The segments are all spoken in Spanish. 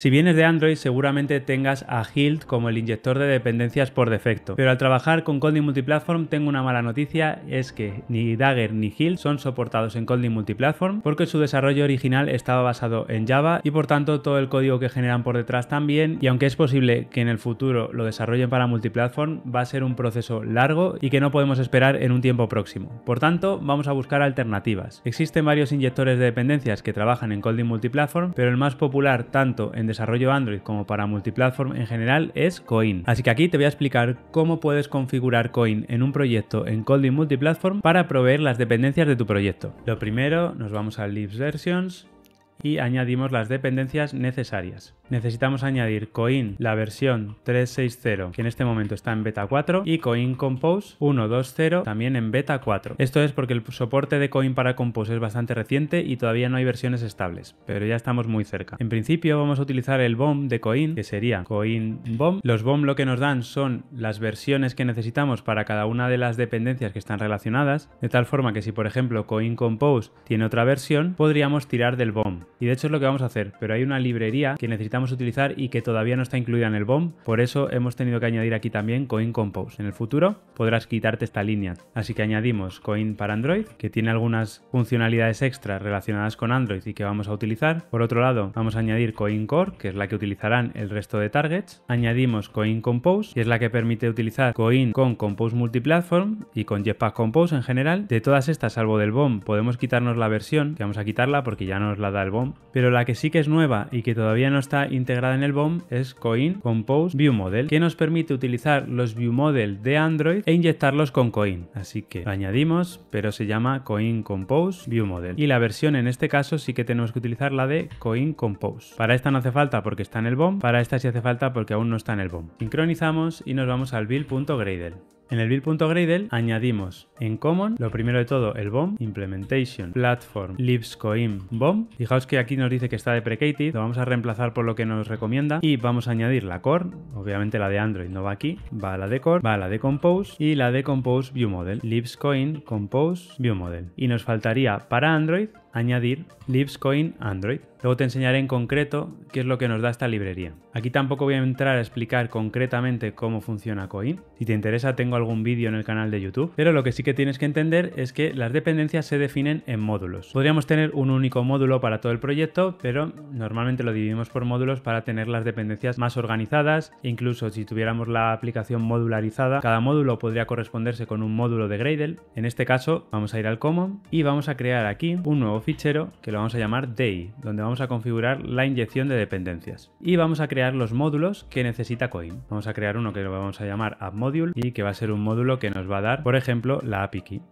Si vienes de Android seguramente tengas a Hilt como el inyector de dependencias por defecto, pero al trabajar con Colding Multiplatform tengo una mala noticia, es que ni Dagger ni Hilt son soportados en Colding Multiplatform porque su desarrollo original estaba basado en Java y por tanto todo el código que generan por detrás también y aunque es posible que en el futuro lo desarrollen para Multiplatform va a ser un proceso largo y que no podemos esperar en un tiempo próximo. Por tanto, vamos a buscar alternativas. Existen varios inyectores de dependencias que trabajan en Colding Multiplatform, pero el más popular tanto en desarrollo Android como para multiplatform en general es Coin. Así que aquí te voy a explicar cómo puedes configurar Coin en un proyecto en Kotlin Multiplatform para proveer las dependencias de tu proyecto. Lo primero, nos vamos a Libs Versions y añadimos las dependencias necesarias. Necesitamos añadir Coin, la versión 3.6.0, que en este momento está en beta 4, y Coin Compose 1.2.0, también en beta 4. Esto es porque el soporte de Coin para Compose es bastante reciente y todavía no hay versiones estables, pero ya estamos muy cerca. En principio vamos a utilizar el BOM de Coin, que sería Coin BOM. Los BOM lo que nos dan son las versiones que necesitamos para cada una de las dependencias que están relacionadas, de tal forma que si por ejemplo Coin Compose tiene otra versión, podríamos tirar del BOM. Y de hecho es lo que vamos a hacer, pero hay una librería que necesitamos utilizar y que todavía no está incluida en el BOM, por eso hemos tenido que añadir aquí también Coin Compose. En el futuro podrás quitarte esta línea. Así que añadimos Coin para Android, que tiene algunas funcionalidades extra relacionadas con Android y que vamos a utilizar. Por otro lado, vamos a añadir Coin Core, que es la que utilizarán el resto de targets. Añadimos Coin Compose, que es la que permite utilizar Coin con Compose Multiplatform y con Jetpack Compose en general. De todas estas, salvo del BOM, podemos quitarnos la versión, que vamos a quitarla porque ya nos la da el BOM. Pero la que sí que es nueva y que todavía no está integrada en el BOM es Coin Compose View Model, que nos permite utilizar los View Model de Android e inyectarlos con Coin. Así que añadimos, pero se llama Coin Compose View Model. Y la versión en este caso sí que tenemos que utilizar la de Coin Compose. Para esta no hace falta porque está en el BOM, para esta sí hace falta porque aún no está en el BOM. Sincronizamos y nos vamos al build.gradle. En el build.gradle añadimos en common, lo primero de todo, el BOM, implementation, platform, Libscoin BOM, Fijaos que aquí nos dice que está deprecated, lo vamos a reemplazar por lo que nos recomienda y vamos a añadir la core, obviamente la de Android no va aquí, va la de core, va la de compose y la de compose view model, libscoin, compose view model. Y nos faltaría para Android añadir LibsCoin Android. Luego te enseñaré en concreto qué es lo que nos da esta librería. Aquí tampoco voy a entrar a explicar concretamente cómo funciona Coin. Si te interesa tengo algún vídeo en el canal de YouTube. Pero lo que sí que tienes que entender es que las dependencias se definen en módulos. Podríamos tener un único módulo para todo el proyecto, pero normalmente lo dividimos por módulos para tener las dependencias más organizadas. Incluso si tuviéramos la aplicación modularizada, cada módulo podría corresponderse con un módulo de Gradle. En este caso vamos a ir al Common y vamos a crear aquí un nuevo fichero que lo vamos a llamar day donde vamos a configurar la inyección de dependencias. Y vamos a crear los módulos que necesita Coin. Vamos a crear uno que lo vamos a llamar AppModule y que va a ser un módulo que nos va a dar, por ejemplo, la API Key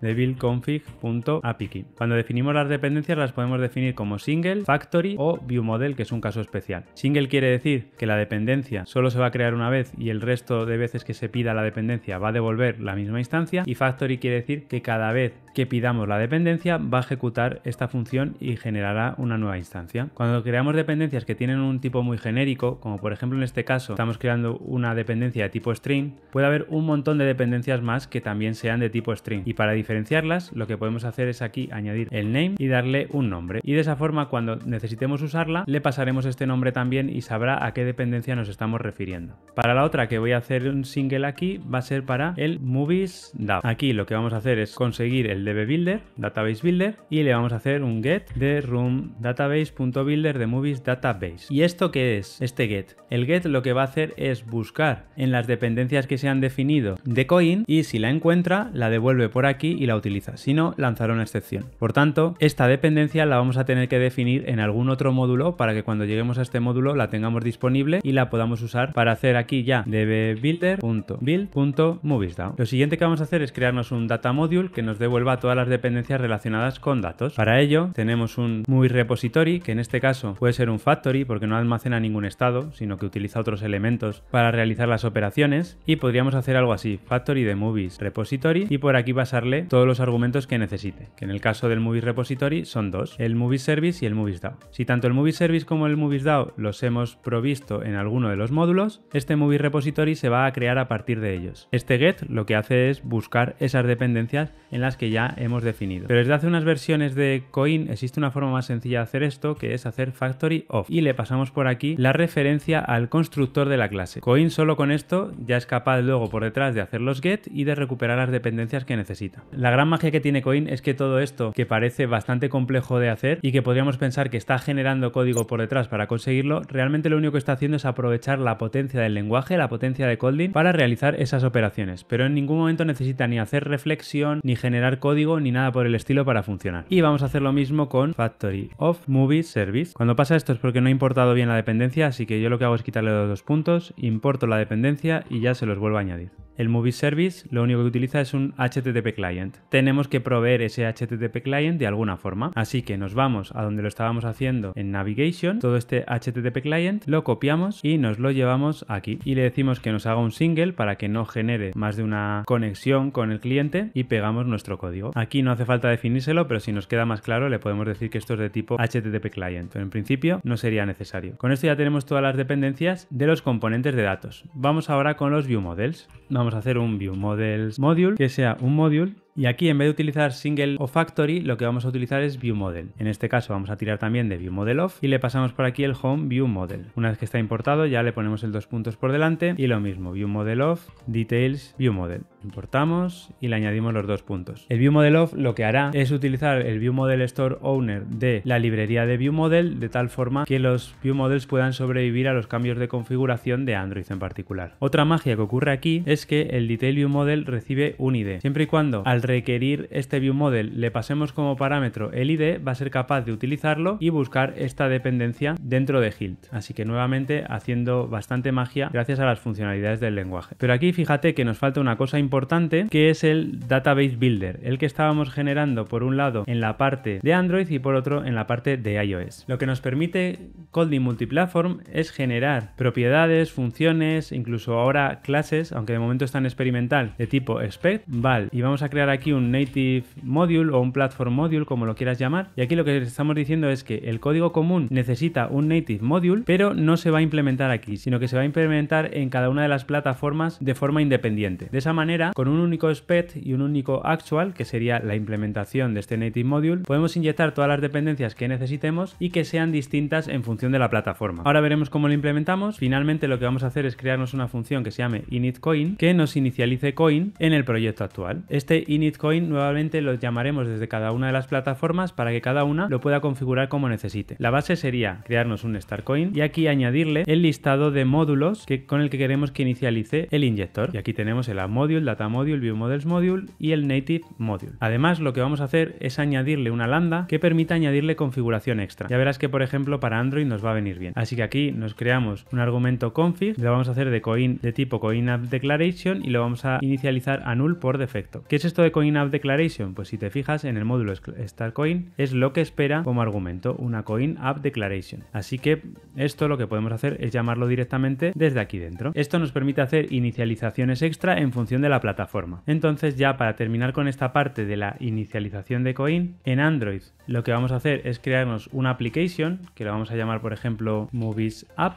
de buildconfig.apk. Cuando definimos las dependencias las podemos definir como single, factory o viewModel, que es un caso especial. Single quiere decir que la dependencia solo se va a crear una vez y el resto de veces que se pida la dependencia va a devolver la misma instancia y factory quiere decir que cada vez que pidamos la dependencia va a ejecutar esta función y generará una nueva instancia. Cuando creamos dependencias que tienen un tipo muy genérico, como por ejemplo en este caso estamos creando una dependencia de tipo string, puede haber un montón de dependencias más que también sean de tipo string y para diferenciarlas, lo que podemos hacer es aquí añadir el name y darle un nombre. Y de esa forma, cuando necesitemos usarla, le pasaremos este nombre también y sabrá a qué dependencia nos estamos refiriendo. Para la otra que voy a hacer un single aquí, va a ser para el movies Aquí lo que vamos a hacer es conseguir el DB Builder, Database Builder, y le vamos a hacer un get de room database.builder de movies database. ¿Y esto qué es? Este get. El get lo que va a hacer es buscar en las dependencias que se han definido de coin y si la encuentra, la devuelve por aquí y la utiliza, si no, lanzará una excepción. Por tanto, esta dependencia la vamos a tener que definir en algún otro módulo para que cuando lleguemos a este módulo la tengamos disponible y la podamos usar para hacer aquí ya dbbuilder.build.moviesDAO. Lo siguiente que vamos a hacer es crearnos un data module que nos devuelva todas las dependencias relacionadas con datos. Para ello, tenemos un muy repository, que en este caso puede ser un factory porque no almacena ningún estado, sino que utiliza otros elementos para realizar las operaciones y podríamos hacer algo así, factory de movies repository y por aquí pasarle todos los argumentos que necesite, que en el caso del Movie Repository son dos, el Movie Service y el Movie DAO. Si tanto el Movie Service como el Movies DAO los hemos provisto en alguno de los módulos, este Movie Repository se va a crear a partir de ellos. Este get lo que hace es buscar esas dependencias en las que ya hemos definido. Pero desde hace unas versiones de Coin existe una forma más sencilla de hacer esto, que es hacer factory Y le pasamos por aquí la referencia al constructor de la clase. Coin solo con esto ya es capaz luego por detrás de hacer los get y de recuperar las dependencias que necesita. La gran magia que tiene Coin es que todo esto, que parece bastante complejo de hacer y que podríamos pensar que está generando código por detrás para conseguirlo, realmente lo único que está haciendo es aprovechar la potencia del lenguaje, la potencia de Kotlin, para realizar esas operaciones. Pero en ningún momento necesita ni hacer reflexión, ni generar código, ni nada por el estilo para funcionar. Y vamos a hacer lo mismo con Factory of Movie Service. Cuando pasa esto es porque no he importado bien la dependencia, así que yo lo que hago es quitarle los dos puntos, importo la dependencia y ya se los vuelvo a añadir. El Movie Service lo único que utiliza es un HTTP client. Tenemos que proveer ese HTTP client de alguna forma. Así que nos vamos a donde lo estábamos haciendo en Navigation, todo este HTTP client, lo copiamos y nos lo llevamos aquí. Y le decimos que nos haga un single para que no genere más de una conexión con el cliente y pegamos nuestro código. Aquí no hace falta definírselo, pero si nos queda más claro le podemos decir que esto es de tipo HTTP client, en principio no sería necesario. Con esto ya tenemos todas las dependencias de los componentes de datos. Vamos ahora con los view models. Vamos vamos a hacer un View Models Module, que sea un module y aquí en vez de utilizar single o factory, lo que vamos a utilizar es view model. En este caso vamos a tirar también de view model off y le pasamos por aquí el home view model. Una vez que está importado ya le ponemos el dos puntos por delante y lo mismo, view model off, details, view model. Importamos y le añadimos los dos puntos. El view model off lo que hará es utilizar el view model store owner de la librería de view model de tal forma que los view models puedan sobrevivir a los cambios de configuración de Android en particular. Otra magia que ocurre aquí es que el detail view model recibe un ID. Siempre y cuando al requerir este view model, le pasemos como parámetro el ID, va a ser capaz de utilizarlo y buscar esta dependencia dentro de Hilt. Así que nuevamente haciendo bastante magia gracias a las funcionalidades del lenguaje. Pero aquí fíjate que nos falta una cosa importante que es el Database Builder, el que estábamos generando por un lado en la parte de Android y por otro en la parte de iOS. Lo que nos permite Kotlin Multiplatform es generar propiedades, funciones, incluso ahora clases, aunque de momento están experimental, de tipo expect, val, y vamos a crear aquí un native module o un platform module, como lo quieras llamar. Y aquí lo que estamos diciendo es que el código común necesita un native module, pero no se va a implementar aquí, sino que se va a implementar en cada una de las plataformas de forma independiente. De esa manera, con un único spec y un único actual, que sería la implementación de este native module, podemos inyectar todas las dependencias que necesitemos y que sean distintas en función de la plataforma. Ahora veremos cómo lo implementamos. Finalmente lo que vamos a hacer es crearnos una función que se llame initCoin que nos inicialice coin en el proyecto actual. Este initcoin nuevamente los llamaremos desde cada una de las plataformas para que cada una lo pueda configurar como necesite. La base sería crearnos un starcoin y aquí añadirle el listado de módulos que, con el que queremos que inicialice el inyector. Y aquí tenemos el app module, data module, view models module y el native module. Además, lo que vamos a hacer es añadirle una lambda que permita añadirle configuración extra. Ya verás que, por ejemplo, para Android nos va a venir bien. Así que aquí nos creamos un argumento config, lo vamos a hacer de coin de tipo coin app declaration y lo vamos a inicializar a null por defecto. ¿Qué es esto Coin App Declaration? Pues si te fijas en el módulo StarCoin es lo que espera como argumento una Coin App Declaration. Así que esto lo que podemos hacer es llamarlo directamente desde aquí dentro. Esto nos permite hacer inicializaciones extra en función de la plataforma. Entonces ya para terminar con esta parte de la inicialización de Coin, en Android lo que vamos a hacer es crearnos una application que la vamos a llamar por ejemplo Movies App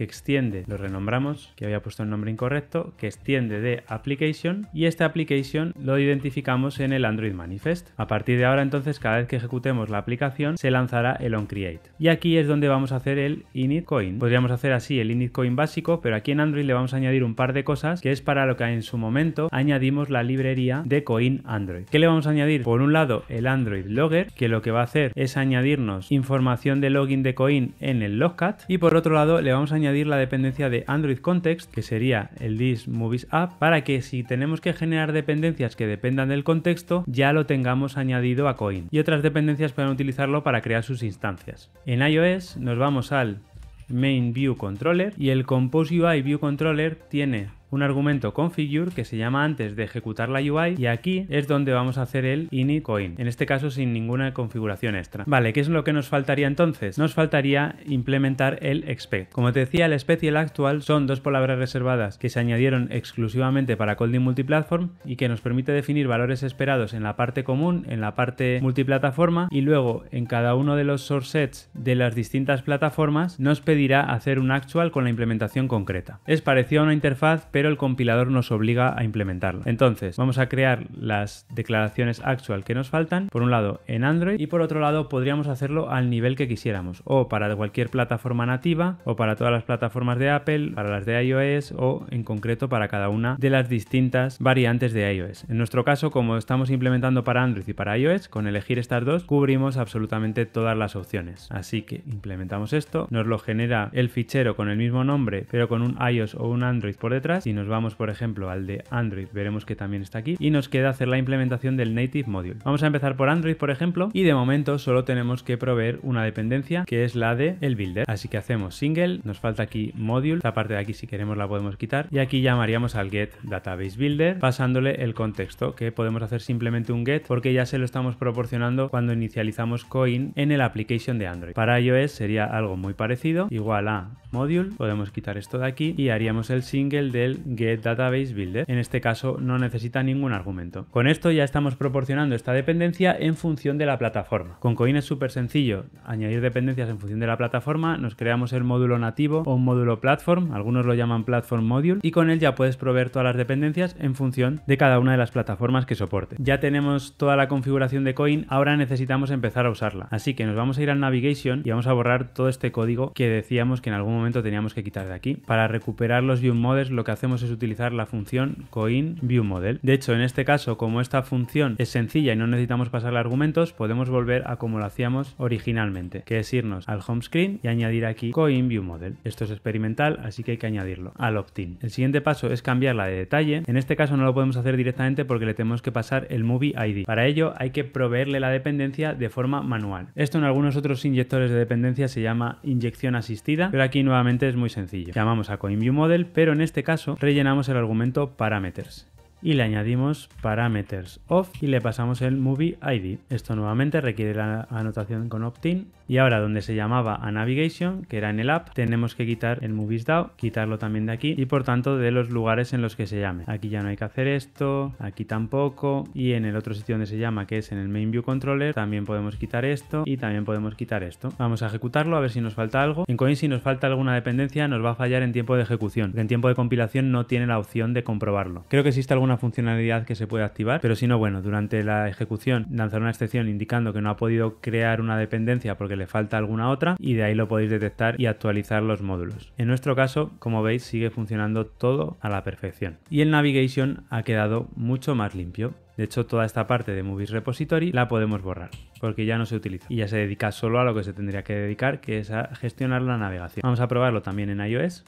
que extiende, lo renombramos, que había puesto el nombre incorrecto, que extiende de application y esta application lo identificamos en el Android Manifest. A partir de ahora entonces cada vez que ejecutemos la aplicación se lanzará el onCreate. Y aquí es donde vamos a hacer el init coin. Podríamos hacer así el init coin básico, pero aquí en Android le vamos a añadir un par de cosas que es para lo que en su momento añadimos la librería de coin Android. ¿Qué le vamos a añadir? Por un lado el Android Logger, que lo que va a hacer es añadirnos información de login de coin en el logcat y por otro lado le vamos a añadir la dependencia de Android Context, que sería el dis Movies App, para que si tenemos que generar dependencias que dependan del contexto, ya lo tengamos añadido a Coin. Y otras dependencias pueden utilizarlo para crear sus instancias. En iOS nos vamos al Main View Controller y el Compose UI View Controller tiene un argumento configure que se llama antes de ejecutar la UI y aquí es donde vamos a hacer el init coin, en este caso sin ninguna configuración extra. Vale, ¿qué es lo que nos faltaría entonces? Nos faltaría implementar el expect. Como te decía, el expect y el actual son dos palabras reservadas que se añadieron exclusivamente para Colding Multiplatform y que nos permite definir valores esperados en la parte común, en la parte multiplataforma y luego en cada uno de los source sets de las distintas plataformas nos pedirá hacer un actual con la implementación concreta. Es parecido a una interfaz, pero pero el compilador nos obliga a implementarlo. Entonces, vamos a crear las declaraciones actual que nos faltan, por un lado en Android y por otro lado podríamos hacerlo al nivel que quisiéramos, o para cualquier plataforma nativa, o para todas las plataformas de Apple, para las de iOS o en concreto para cada una de las distintas variantes de iOS. En nuestro caso, como estamos implementando para Android y para iOS, con elegir estas dos cubrimos absolutamente todas las opciones. Así que implementamos esto, nos lo genera el fichero con el mismo nombre, pero con un iOS o un Android por detrás si nos vamos, por ejemplo, al de Android, veremos que también está aquí. Y nos queda hacer la implementación del Native Module. Vamos a empezar por Android, por ejemplo, y de momento solo tenemos que proveer una dependencia, que es la de el Builder. Así que hacemos single, nos falta aquí Module, La parte de aquí si queremos la podemos quitar, y aquí llamaríamos al Get Database Builder, pasándole el contexto, que podemos hacer simplemente un Get, porque ya se lo estamos proporcionando cuando inicializamos Coin en el application de Android. Para iOS sería algo muy parecido, igual a Module, podemos quitar esto de aquí, y haríamos el single del get database builder. En este caso no necesita ningún argumento. Con esto ya estamos proporcionando esta dependencia en función de la plataforma. Con Coin es súper sencillo añadir dependencias en función de la plataforma, nos creamos el módulo nativo o un módulo platform, algunos lo llaman platform module, y con él ya puedes proveer todas las dependencias en función de cada una de las plataformas que soporte. Ya tenemos toda la configuración de Coin, ahora necesitamos empezar a usarla. Así que nos vamos a ir al navigation y vamos a borrar todo este código que decíamos que en algún momento teníamos que quitar de aquí. Para recuperar los viewModels, lo que hacemos es utilizar la función coin_viewModel. De hecho, en este caso, como esta función es sencilla y no necesitamos pasarle argumentos, podemos volver a como lo hacíamos originalmente, que es irnos al home screen y añadir aquí coin_viewModel. Esto es experimental, así que hay que añadirlo al opt-in. El siguiente paso es cambiarla de detalle. En este caso no lo podemos hacer directamente porque le tenemos que pasar el movie ID. Para ello hay que proveerle la dependencia de forma manual. Esto en algunos otros inyectores de dependencia se llama inyección asistida, pero aquí nuevamente es muy sencillo. Llamamos a CoinViewModel, pero en este caso rellenamos el argumento parameters y le añadimos parameters off y le pasamos el movie ID. Esto nuevamente requiere la anotación con optin y ahora donde se llamaba a navigation, que era en el app, tenemos que quitar el movies DAO, quitarlo también de aquí y por tanto de los lugares en los que se llame. Aquí ya no hay que hacer esto, aquí tampoco y en el otro sitio donde se llama que es en el main view controller también podemos quitar esto y también podemos quitar esto. Vamos a ejecutarlo a ver si nos falta algo. En Coin si nos falta alguna dependencia nos va a fallar en tiempo de ejecución. En tiempo de compilación no tiene la opción de comprobarlo. Creo que existe alguna funcionalidad que se puede activar, pero si no, bueno, durante la ejecución lanzar una excepción indicando que no ha podido crear una dependencia porque le falta alguna otra y de ahí lo podéis detectar y actualizar los módulos. En nuestro caso, como veis, sigue funcionando todo a la perfección. Y el navigation ha quedado mucho más limpio. De hecho, toda esta parte de Movies Repository la podemos borrar porque ya no se utiliza y ya se dedica solo a lo que se tendría que dedicar, que es a gestionar la navegación. Vamos a probarlo también en iOS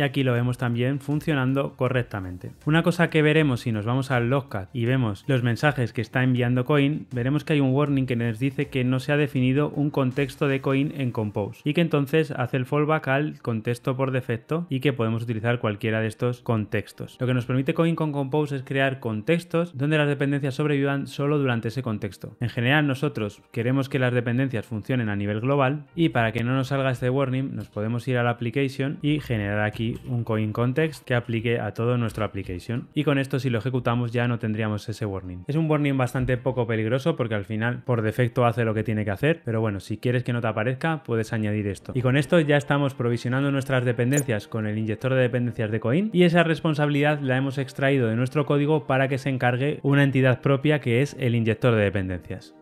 y aquí lo vemos también funcionando correctamente. Una cosa que veremos si nos vamos al logcat y vemos los mensajes que está enviando Coin, veremos que hay un warning que nos dice que no se ha definido un contexto de Coin en Compose y que entonces hace el fallback al contexto por defecto y que podemos utilizar cualquiera de estos contextos. Lo que nos permite Coin con Compose es crear contextos donde las dependencias sobrevivan solo durante ese contexto. En general nosotros queremos que las dependencias funcionen a nivel global y para que no nos salga este warning nos podemos ir a la application y generar aquí un coin context que aplique a todo nuestro application. Y con esto si lo ejecutamos ya no tendríamos ese warning. Es un warning bastante poco peligroso porque al final por defecto hace lo que tiene que hacer, pero bueno, si quieres que no te aparezca puedes añadir esto. Y con esto ya estamos provisionando nuestras dependencias con el inyector de dependencias de coin y esa responsabilidad la hemos extraído de nuestro código para que se encargue una entidad propia que es el inyector de dependencias.